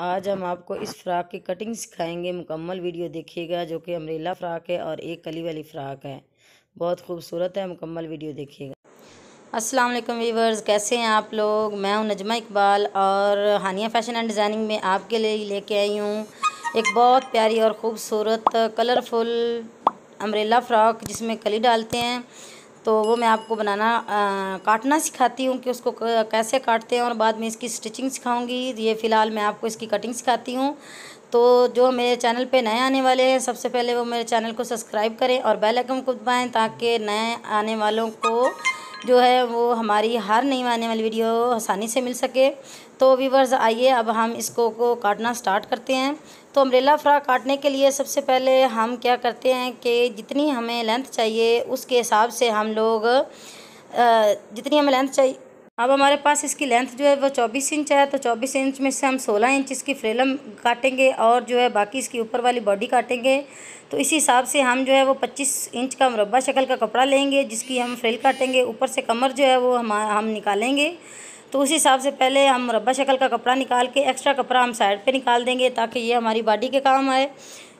आज हम आपको इस फ्राक की कटिंग सिखाएंगे मुकम्मल वीडियो देखिएगा जो कि अमरीला फ़्राक है और एक कली वाली फ़्राक है बहुत खूबसूरत है मुकम्मल वीडियो देखिएगा अस्सलाम वालेकुम वीवर्स कैसे हैं आप लोग मैं हूं नजमा इकबाल और हानिया फैशन एंड डिज़ाइनिंग में आपके लिए लेके आई हूं एक बहुत प्यारी और ख़ूबसूरत कलरफुल अम्ब्रेला फ़्रॉक जिसमें कली डालते हैं तो वो मैं आपको बनाना आ, काटना सिखाती हूँ कि उसको कैसे काटते हैं और बाद में इसकी स्टिचिंग सिखाऊंगी ये फ़िलहाल मैं आपको इसकी कटिंग सिखाती हूँ तो जो मेरे चैनल पे नए आने वाले हैं सबसे पहले वो मेरे चैनल को सब्सक्राइब करें और बेल आइकन को दबाएं ताकि नए आने वालों को जो है वो हमारी हर नई आने वाली वीडियो आसानी से मिल सके तो वीवर्स आइए अब हम इसको को काटना स्टार्ट करते हैं तो अम्ब्रेला फ्रॉक काटने के लिए सबसे पहले हम क्या करते हैं कि जितनी हमें लेंथ चाहिए उसके हिसाब से हम लोग जितनी हमें लेंथ चाहिए अब हमारे पास इसकी लेंथ जो है वो चौबीस इंच है तो चौबीस इंच में से हम सोलह इंच इसकी फ्रेलम काटेंगे और जो है बाकी इसकी ऊपर वाली बॉडी काटेंगे तो इसी हिसाब से हम जो है वो पच्चीस इंच का मुरबा शक्ल का कपड़ा लेंगे जिसकी हम फ्रेल काटेंगे ऊपर से कमर जो है वो हम हम निकालेंगे तो उस हिसाब से पहले हम मुरबा शक्ल का कपड़ा निकाल के एक्स्ट्रा कपड़ा हम साइड पे निकाल देंगे ताकि ये हमारी बॉडी के काम आए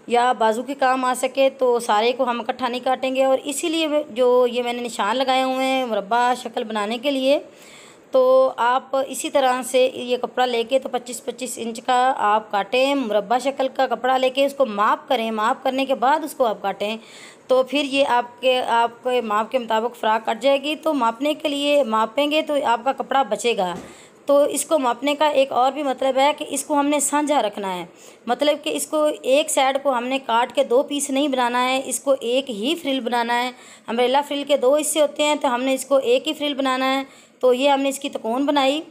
या बाजू के काम आ सके तो सारे को हम इकट्ठा नहीं काटेंगे और इसीलिए जो ये मैंने निशान लगाए हुए हैं मुरबा शक्ल बनाने के लिए तो आप इसी तरह से ये कपड़ा लेके तो 25-25 इंच का आप काटें मुरबा शक्ल का कपड़ा लेके उसको माप करें माप करने के बाद उसको आप काटें तो फिर ये आपके आपके माप के मुताबिक फ़्राक कट जाएगी तो मापने के लिए मापेंगे तो आपका कपड़ा बचेगा तो इसको मापने का एक और भी मतलब है कि इसको हमने साझा रखना है मतलब कि इसको एक साइड को हमने काट के दो पीस नहीं बनाना है इसको एक ही फ्रिल बनाना है अम्ब्रेला फ्रिल के दो हिस्से होते हैं तो हमने इसको एक ही फ्रिल बनाना है तो ये हमने इसकी तकोन बनाई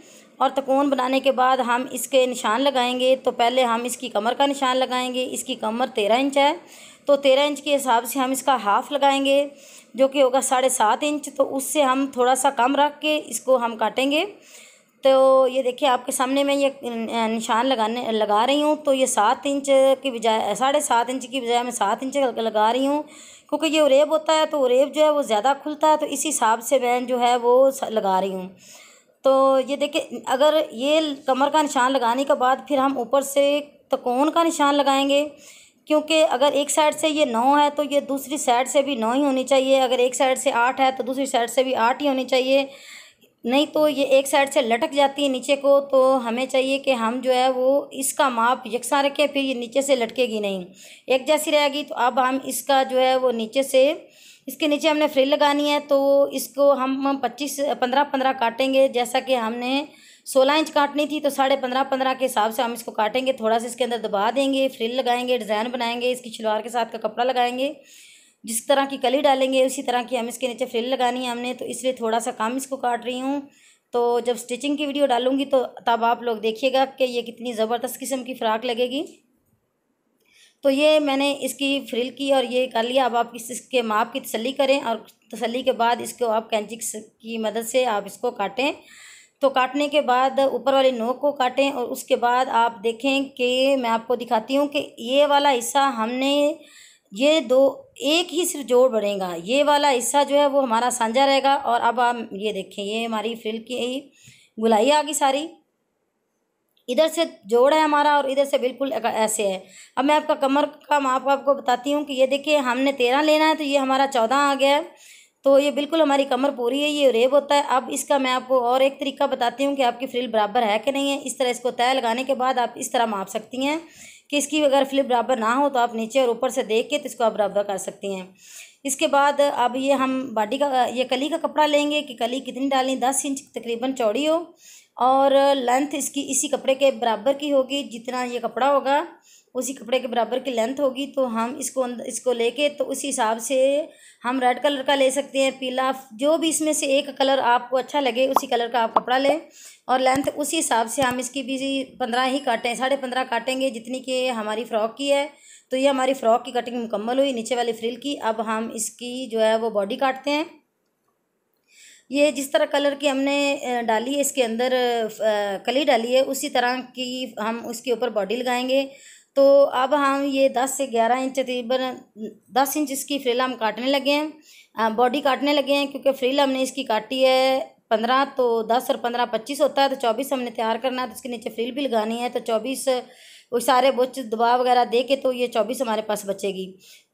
और तकोन बनाने के बाद हम इसके निशान लगाएंगे तो पहले हम इसकी कमर का निशान लगाएंगे इसकी कमर तेरह इंच है तो तेरह इंच के हिसाब से हम इसका हाफ़ लगाएंगे जो कि होगा साढ़े सात इंच तो उससे हम थोड़ा सा कम रख के इसको हम काटेंगे तो ये देखिए आपके सामने मैं ये निशान लगाने लगा रही हूँ तो ये सात इंच की बजाय साढ़े सात इंच की बजाय मैं सात इंच लगा रही हूँ क्योंकि ये उरेब होता है तो उरेब जो है वो ज़्यादा खुलता है तो इसी हिसाब से मैं जो है वो लगा रही हूँ तो ये देखिए अगर ये कमर का निशान लगाने के बाद फिर हम ऊपर से तकोन का निशान लगाएंगे क्योंकि अगर एक साइड से ये नौ है तो ये दूसरी साइड से भी नौ ही होनी चाहिए अगर एक साइड से आठ है तो दूसरी साइड से भी आठ ही होनी चाहिए नहीं तो ये एक साइड से लटक जाती है नीचे को तो हमें चाहिए कि हम जो है वो इसका माप यकसा रखें फिर ये नीचे से लटकेगी नहीं एक जैसी रहेगी तो अब हम इसका जो है वो नीचे से इसके नीचे हमने फ्रिल लगानी है तो इसको हम पच्चीस पंद्रह पंद्रह काटेंगे जैसा कि हमने सोलह इंच काटनी थी तो साढ़े पंद्रह पंद्रह के हिसाब से हम इसको काटेंगे थोड़ा सा इसके अंदर दबा देंगे फ्रिल लगाएंगे डिज़ाइन बनाएंगे इसकी शलवार के साथ का कपड़ा लगाएंगे जिस तरह की कली डालेंगे उसी तरह की हम इसके नीचे फ्रिल लगानी है हमने तो इसलिए थोड़ा सा काम इसको काट रही हूँ तो जब स्टिचिंग की वीडियो डालूंगी तो तब आप लोग देखिएगा कि ये कितनी ज़बरदस्त किस्म की फ़्राक लगेगी तो ये मैंने इसकी फ्रिल की और ये कर लिया अब आप इस इसके माप की तसली करें और तसली के बाद इसको आप कैंची की मदद से आप इसको काटें तो काटने के बाद ऊपर वाली नोक को काटें और उसके बाद आप देखें कि मैं आपको दिखाती हूँ कि ये वाला हिस्सा हमने ये दो एक ही सिर्फ जोड़ बढ़ेगा ये वाला हिस्सा जो है वो हमारा साझा रहेगा और अब आप ये देखें ये हमारी फ्रिल की ही गुलाई आ गई सारी इधर से जोड़ है हमारा और इधर से बिल्कुल ऐसे है अब मैं आपका कमर का माप आपको बताती हूँ कि ये देखिए हमने तेरह लेना है तो ये हमारा चौदह आ गया है तो ये बिल्कुल हमारी कमर पूरी है ये रेब होता है अब इसका मैं आपको और एक तरीका बताती हूँ कि आपकी फ्रिल बराबर है कि नहीं है इस तरह इसको तय लगाने के बाद आप इस तरह माप सकती हैं कि इसकी अगर फ्लिप बराबर ना हो तो आप नीचे और ऊपर से देख के तो इसको आप बराबर कर सकती हैं इसके बाद अब ये हम बाडी का ये कली का कपड़ा लेंगे कि कली कितनी डालनी दस इंच तकरीबन चौड़ी हो और लेंथ इसकी इसी कपड़े के बराबर की होगी जितना ये कपड़ा होगा उसी कपड़े के बराबर की लेंथ होगी तो हम इसको इसको लेके तो उसी हिसाब से हम रेड कलर का ले सकते हैं पीला जो भी इसमें से एक कलर आपको अच्छा लगे उसी कलर का आप कपड़ा लें और लेंथ उसी हिसाब से हम इसकी भी पंद्रह ही काटें साढ़े पंद्रह काटेंगे जितनी कि हमारी फ़्रॉक की है तो ये हमारी फ़्रॉक की कटिंग मुकम्मल हुई नीचे वाली फ्रिल की अब हम इसकी जो है वो बॉडी काटते हैं ये जिस तरह कलर की हमने डाली है इसके अंदर कली डाली है उसी तरह की हम उसके ऊपर बॉडी लगाएंगे तो अब हम ये दस से ग्यारह इंच तकरीबन दस इंच इसकी फ्रिल हम काटने लगे हैं बॉडी काटने लगे हैं क्योंकि फ्रिल हमने इसकी काटी है पंद्रह तो दस और पंद्रह पच्चीस होता है तो चौबीस हमने तैयार करना है तो उसके नीचे फ्रिल भी लगानी है तो चौबीस वो सारे बुच दबाव वगैरह दे के तो ये चौबीस हमारे पास बचेगी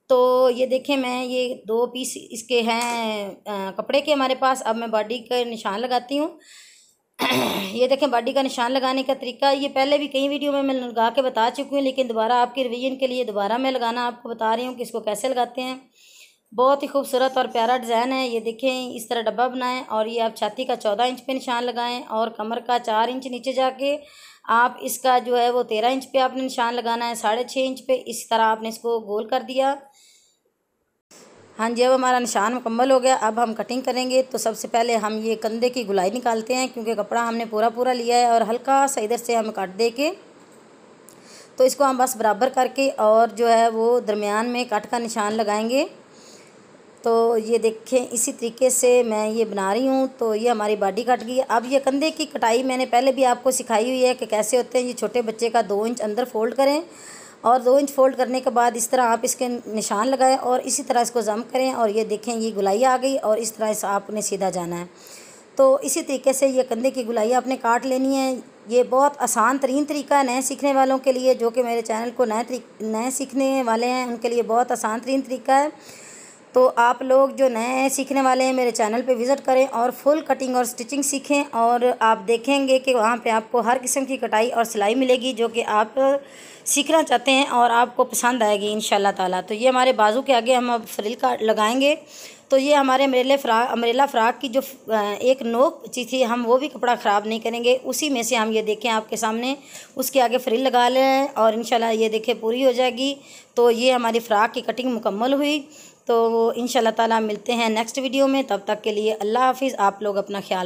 तो ये देखें मैं ये दो पीस इसके हैं कपड़े के हमारे पास अब मैं बॉडी का निशान लगाती हूँ ये देखें बॉडी का निशान लगाने का तरीका ये पहले भी कई वीडियो में मैं लगा के बता चुकी हूँ लेकिन दोबारा आपके रिवीजन के लिए दोबारा मैं लगाना आपको बता रही हूँ कि इसको कैसे लगाते हैं बहुत ही खूबसूरत और प्यारा डिज़ाइन है ये देखें इस तरह डब्बा बनाएं और ये आप छाती का चौदह इंच पे निशान लगाएं और कमर का चार इंच नीचे जाके आप इसका जो है वो तेरह इंच पे आपने निशान लगाना है साढ़े छः इंच पे इस तरह आपने इसको गोल कर दिया हाँ जी अब हमारा निशान मुकम्मल हो गया अब हम कटिंग करेंगे तो सबसे पहले हम ये कंधे की गुलाई निकालते हैं क्योंकि कपड़ा हमने पूरा पूरा लिया है और हल्का सा इधर से हम काट दे के तो इसको हम बस बराबर करके और जो है वो दरमियान में कट का निशान लगाएंगे तो ये देखें इसी तरीके से मैं ये बना रही हूँ तो ये हमारी बाडी कट गई अब ये कंधे की कटाई मैंने पहले भी आपको सिखाई हुई है कि कैसे होते हैं ये छोटे बच्चे का दो इंच अंदर फोल्ड करें और दो इंच फोल्ड करने के बाद इस तरह आप इसके निशान लगाएं और इसी तरह इसको ज़म करें और ये देखें ये गुलाई आ गई और इस तरह इस आपने सीधा जाना है तो इसी तरीके से ये कंधे की गुलाई आपने काट लेनी है ये बहुत आसान तरीन तरीका है नए सीखने वालों के लिए जो कि मेरे चैनल को नए नए सीखने वाले हैं उनके लिए बहुत आसान तरीन तरीका है तो आप लोग जो नए सीखने वाले हैं मेरे चैनल पे विज़िट करें और फुल कटिंग और स्टिचिंग सीखें और आप देखेंगे कि वहाँ पे आपको हर किस्म की कटाई और सिलाई मिलेगी जो कि आप सीखना चाहते हैं और आपको पसंद आएगी इन ताला तो ये हमारे बाजू के आगे हम अब फ्रिल का लगाएंगे तो ये हमारे अमरेले फ्राक अमरेला फ्राक की जो एक नोक बची थी हम वो भी कपड़ा ख़राब नहीं करेंगे उसी में से हम ये देखें आपके सामने उसके आगे फ्रिल लगा लें और इन ये देखें पूरी हो जाएगी तो ये हमारी फ़्राक की कटिंग मुकम्मल हुई तो इन ताला मिलते हैं नेक्स्ट वीडियो में तब तक के लिए अल्लाह हाफिज़ आप लोग अपना ख्याल